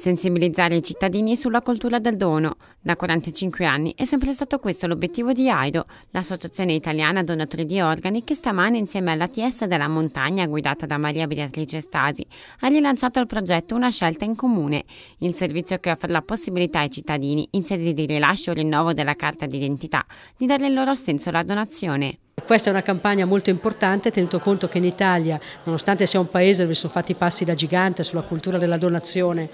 Sensibilizzare i cittadini sulla cultura del dono. Da 45 anni è sempre stato questo l'obiettivo di AIDO, l'associazione italiana donatori di organi che stamane insieme alla TS della montagna guidata da Maria Beatrice Stasi ha rilanciato il progetto Una scelta in comune, il servizio che offre la possibilità ai cittadini in sede di rilascio o rinnovo della carta d'identità di dare il loro senso alla donazione. Questa è una campagna molto importante, tenuto conto che in Italia, nonostante sia un paese dove sono fatti passi da gigante sulla cultura della donazione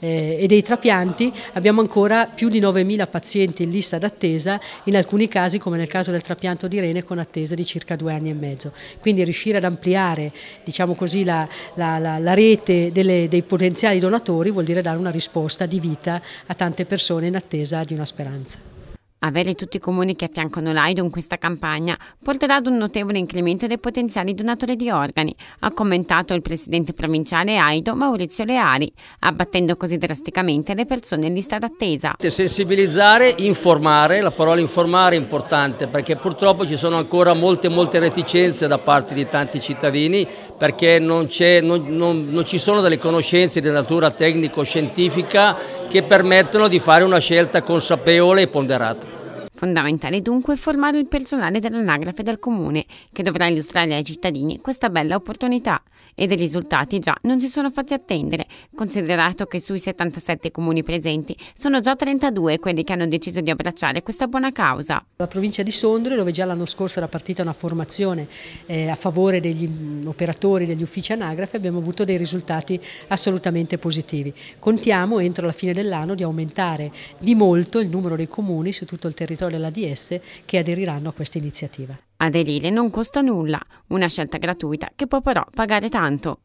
eh, e dei trapianti, abbiamo ancora più di 9.000 pazienti in lista d'attesa, in alcuni casi, come nel caso del trapianto di rene, con attesa di circa due anni e mezzo. Quindi riuscire ad ampliare diciamo così, la, la, la, la, rete delle, dei potenziali donatori vuol dire dare una risposta di vita a tante persone in attesa di una speranza. Avere tutti i comuni che affiancano l'AIDO in questa campagna porterà ad un notevole incremento dei potenziali donatori di organi, ha commentato il presidente provinciale AIDO Maurizio Leari, abbattendo così drasticamente le persone in lista d'attesa. Sensibilizzare, informare, la parola informare è importante perché purtroppo ci sono ancora molte molte reticenze da parte di tanti cittadini perché non, non, non, non ci sono delle conoscenze di natura tecnico-scientifica che permettono di fare una scelta consapevole e ponderata. Fondamentale dunque formare il personale dell'anagrafe del comune, che dovrà illustrare ai cittadini questa bella opportunità. E dei risultati già non si sono fatti attendere, considerato che sui 77 comuni presenti sono già 32 quelli che hanno deciso di abbracciare questa buona causa. La provincia di Sondrio, dove già l'anno scorso era partita una formazione eh, a favore degli mm, operatori degli uffici anagrafe, abbiamo avuto dei risultati assolutamente positivi. Contiamo entro la fine dell'anno di aumentare di molto il numero dei comuni su tutto il territorio dell'ADS che aderiranno a questa iniziativa. Aderire non costa nulla, una scelta gratuita che può però pagare tanto.